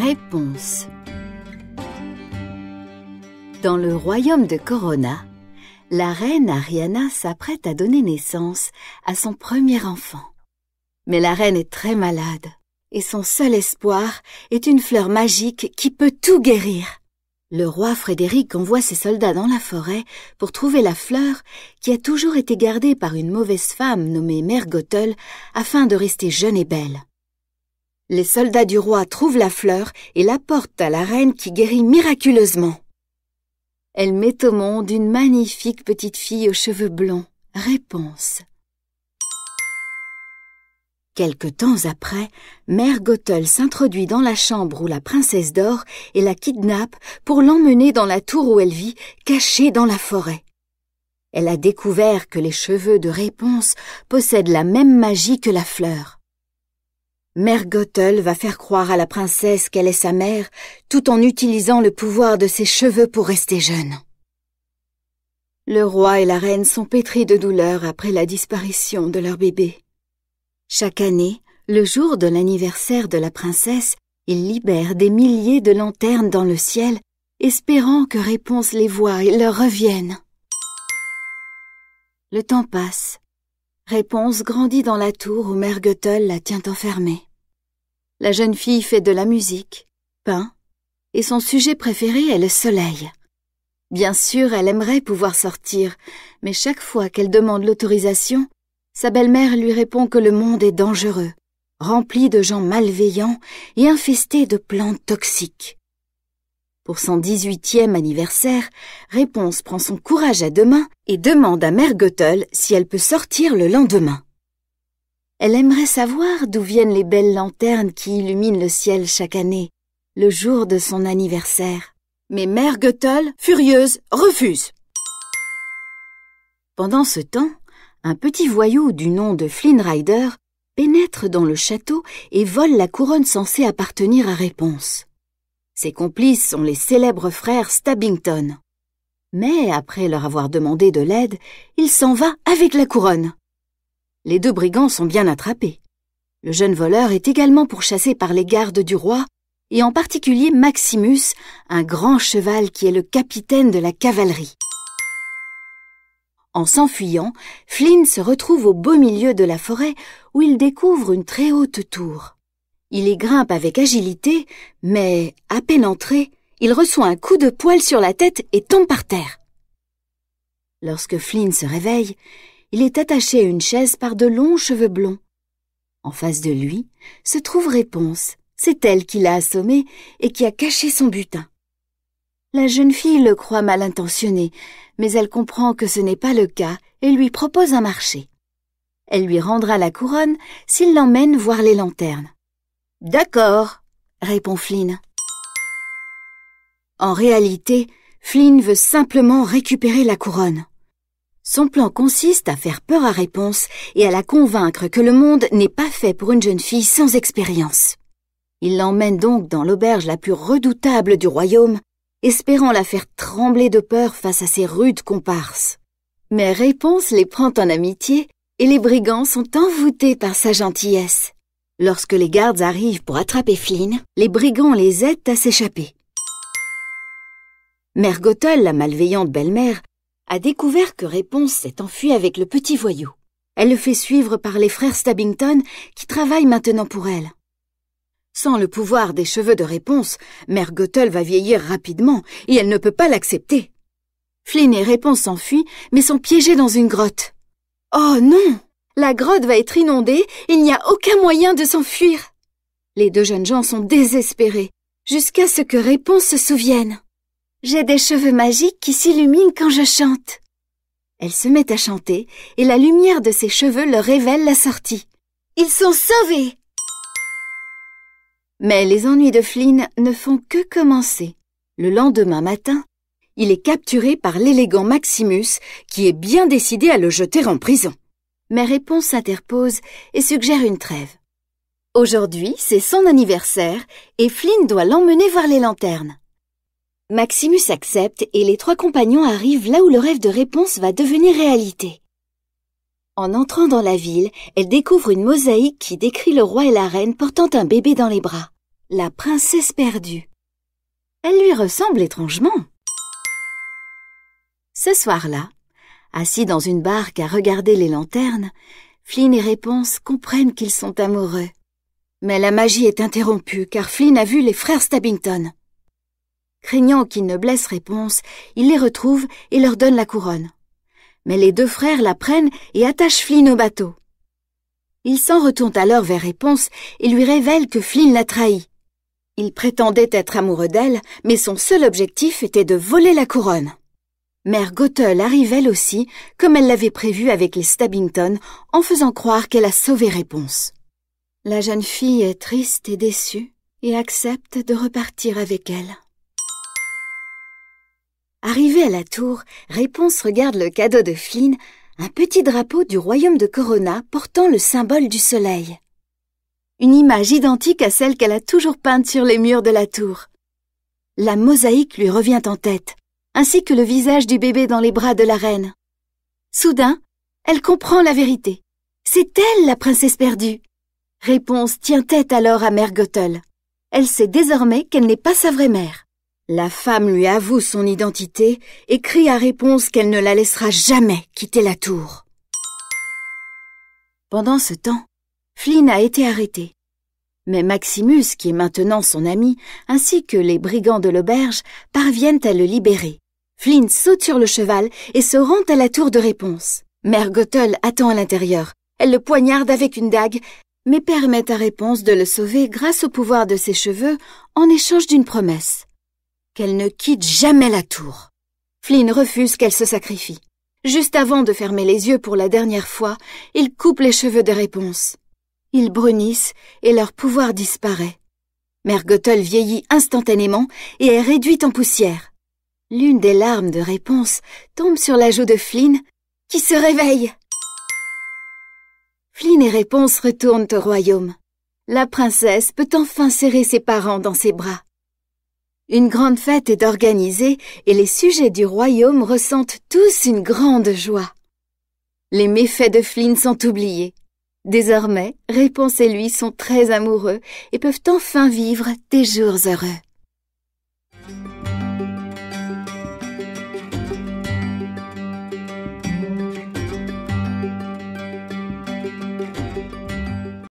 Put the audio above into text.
Réponse. Dans le royaume de Corona, la reine Ariana s'apprête à donner naissance à son premier enfant. Mais la reine est très malade, et son seul espoir est une fleur magique qui peut tout guérir. Le roi Frédéric envoie ses soldats dans la forêt pour trouver la fleur qui a toujours été gardée par une mauvaise femme nommée Mère afin de rester jeune et belle. Les soldats du roi trouvent la fleur et la portent à la reine qui guérit miraculeusement. Elle met au monde une magnifique petite fille aux cheveux blonds, Réponse. Quelques temps après, Mère Gothel s'introduit dans la chambre où la princesse dort et la kidnappe pour l'emmener dans la tour où elle vit, cachée dans la forêt. Elle a découvert que les cheveux de Réponse possèdent la même magie que la fleur. Mère Gothel va faire croire à la princesse qu'elle est sa mère, tout en utilisant le pouvoir de ses cheveux pour rester jeune. Le roi et la reine sont pétris de douleur après la disparition de leur bébé. Chaque année, le jour de l'anniversaire de la princesse, il libère des milliers de lanternes dans le ciel, espérant que Réponse les voit et leur revienne. Le temps passe. Réponse grandit dans la tour où Mère la tient enfermée. La jeune fille fait de la musique, peint, et son sujet préféré est le soleil. Bien sûr, elle aimerait pouvoir sortir, mais chaque fois qu'elle demande l'autorisation, sa belle-mère lui répond que le monde est dangereux, rempli de gens malveillants et infesté de plantes toxiques. Pour son 18e anniversaire, Réponse prend son courage à deux mains et demande à Mère si elle peut sortir le lendemain. Elle aimerait savoir d'où viennent les belles lanternes qui illuminent le ciel chaque année, le jour de son anniversaire. Mais Mère furieuse, refuse. Pendant ce temps, un petit voyou du nom de Flynn Rider pénètre dans le château et vole la couronne censée appartenir à Réponse. Ses complices sont les célèbres frères Stabbington. Mais après leur avoir demandé de l'aide, il s'en va avec la couronne. Les deux brigands sont bien attrapés. Le jeune voleur est également pourchassé par les gardes du roi, et en particulier Maximus, un grand cheval qui est le capitaine de la cavalerie. En s'enfuyant, Flynn se retrouve au beau milieu de la forêt où il découvre une très haute tour. Il y grimpe avec agilité, mais à peine entré, il reçoit un coup de poil sur la tête et tombe par terre. Lorsque Flynn se réveille, il est attaché à une chaise par de longs cheveux blonds. En face de lui se trouve Réponse. C'est elle qui l'a assommé et qui a caché son butin. La jeune fille le croit mal intentionné, mais elle comprend que ce n'est pas le cas et lui propose un marché. Elle lui rendra la couronne s'il l'emmène voir les lanternes. D'accord, répond Flynn. En réalité, Flynn veut simplement récupérer la couronne. Son plan consiste à faire peur à Réponse et à la convaincre que le monde n'est pas fait pour une jeune fille sans expérience. Il l'emmène donc dans l'auberge la plus redoutable du royaume espérant la faire trembler de peur face à ses rudes comparses. Mais Réponse les prend en amitié et les brigands sont envoûtés par sa gentillesse. Lorsque les gardes arrivent pour attraper Flynn, les brigands les aident à s'échapper. Mère Gothel, la malveillante belle-mère, a découvert que Réponse s'est enfuie avec le petit voyou. Elle le fait suivre par les frères Stabbington qui travaillent maintenant pour elle. Sans le pouvoir des cheveux de réponse, Mère Gothel va vieillir rapidement et elle ne peut pas l'accepter. Flynn et Réponse s'enfuient, mais sont piégés dans une grotte. Oh non La grotte va être inondée, il n'y a aucun moyen de s'enfuir. Les deux jeunes gens sont désespérés, jusqu'à ce que Réponse se souvienne. J'ai des cheveux magiques qui s'illuminent quand je chante. Elle se met à chanter, et la lumière de ses cheveux leur révèle la sortie. Ils sont sauvés mais les ennuis de Flynn ne font que commencer. Le lendemain matin, il est capturé par l'élégant Maximus qui est bien décidé à le jeter en prison. Mais Réponse s'interpose et suggère une trêve. Aujourd'hui, c'est son anniversaire et Flynn doit l'emmener voir les lanternes. Maximus accepte et les trois compagnons arrivent là où le rêve de Réponse va devenir réalité. En entrant dans la ville, elle découvre une mosaïque qui décrit le roi et la reine portant un bébé dans les bras, la princesse perdue. Elle lui ressemble étrangement. Ce soir-là, assis dans une barque à regarder les lanternes, Flynn et Réponse comprennent qu'ils sont amoureux. Mais la magie est interrompue car Flynn a vu les frères Stabbington. Craignant qu'ils ne blessent Réponse, il les retrouve et leur donne la couronne mais les deux frères la prennent et attachent Flynn au bateau. Ils s'en retournent alors vers Réponse et lui révèlent que Flynn l'a trahi. Il prétendait être amoureux d'elle, mais son seul objectif était de voler la couronne. Mère Gothel arrive elle aussi, comme elle l'avait prévu avec les Stabbington, en faisant croire qu'elle a sauvé Réponse. La jeune fille est triste et déçue et accepte de repartir avec elle. Arrivée à la tour, Réponse regarde le cadeau de Flynn, un petit drapeau du royaume de Corona portant le symbole du soleil. Une image identique à celle qu'elle a toujours peinte sur les murs de la tour. La mosaïque lui revient en tête, ainsi que le visage du bébé dans les bras de la reine. Soudain, elle comprend la vérité. C'est elle la princesse perdue. Réponse tient tête alors à Mère Elle sait désormais qu'elle n'est pas sa vraie mère. La femme lui avoue son identité et crie à réponse qu'elle ne la laissera jamais quitter la tour. Pendant ce temps, Flynn a été arrêté. Mais Maximus, qui est maintenant son ami, ainsi que les brigands de l'auberge, parviennent à le libérer. Flynn saute sur le cheval et se rend à la tour de réponse. Mère Gothel attend à l'intérieur. Elle le poignarde avec une dague, mais permet à Réponse de le sauver grâce au pouvoir de ses cheveux en échange d'une promesse qu'elle ne quitte jamais la tour. Flynn refuse qu'elle se sacrifie. Juste avant de fermer les yeux pour la dernière fois, il coupe les cheveux de réponse. Ils brunissent et leur pouvoir disparaît. Mergotel vieillit instantanément et est réduite en poussière. L'une des larmes de réponse tombe sur la joue de Flynn, qui se réveille. Flynn et Réponse retournent au royaume. La princesse peut enfin serrer ses parents dans ses bras. Une grande fête est organisée et les sujets du royaume ressentent tous une grande joie. Les méfaits de Flynn sont oubliés. Désormais, Réponse et lui sont très amoureux et peuvent enfin vivre des jours heureux.